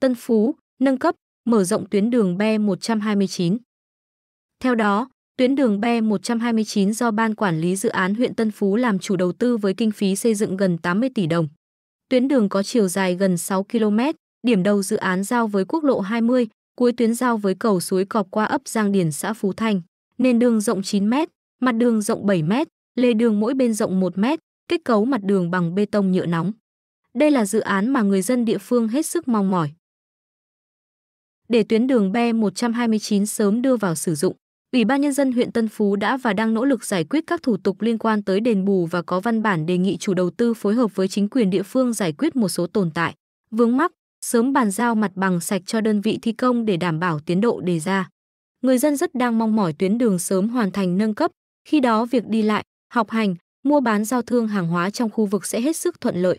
Tân Phú, nâng cấp, mở rộng tuyến đường B129. Theo đó, tuyến đường B129 do Ban Quản lý Dự án huyện Tân Phú làm chủ đầu tư với kinh phí xây dựng gần 80 tỷ đồng. Tuyến đường có chiều dài gần 6 km, điểm đầu dự án giao với quốc lộ 20, cuối tuyến giao với cầu suối cọp qua ấp Giang Điền xã Phú Thanh, nền đường rộng 9 m, mặt đường rộng 7 m, lề đường mỗi bên rộng 1 m, kết cấu mặt đường bằng bê tông nhựa nóng. Đây là dự án mà người dân địa phương hết sức mong mỏi để tuyến đường B129 sớm đưa vào sử dụng. Ủy ban nhân dân huyện Tân Phú đã và đang nỗ lực giải quyết các thủ tục liên quan tới đền bù và có văn bản đề nghị chủ đầu tư phối hợp với chính quyền địa phương giải quyết một số tồn tại, vướng mắc, sớm bàn giao mặt bằng sạch cho đơn vị thi công để đảm bảo tiến độ đề ra. Người dân rất đang mong mỏi tuyến đường sớm hoàn thành nâng cấp, khi đó việc đi lại, học hành, mua bán giao thương hàng hóa trong khu vực sẽ hết sức thuận lợi.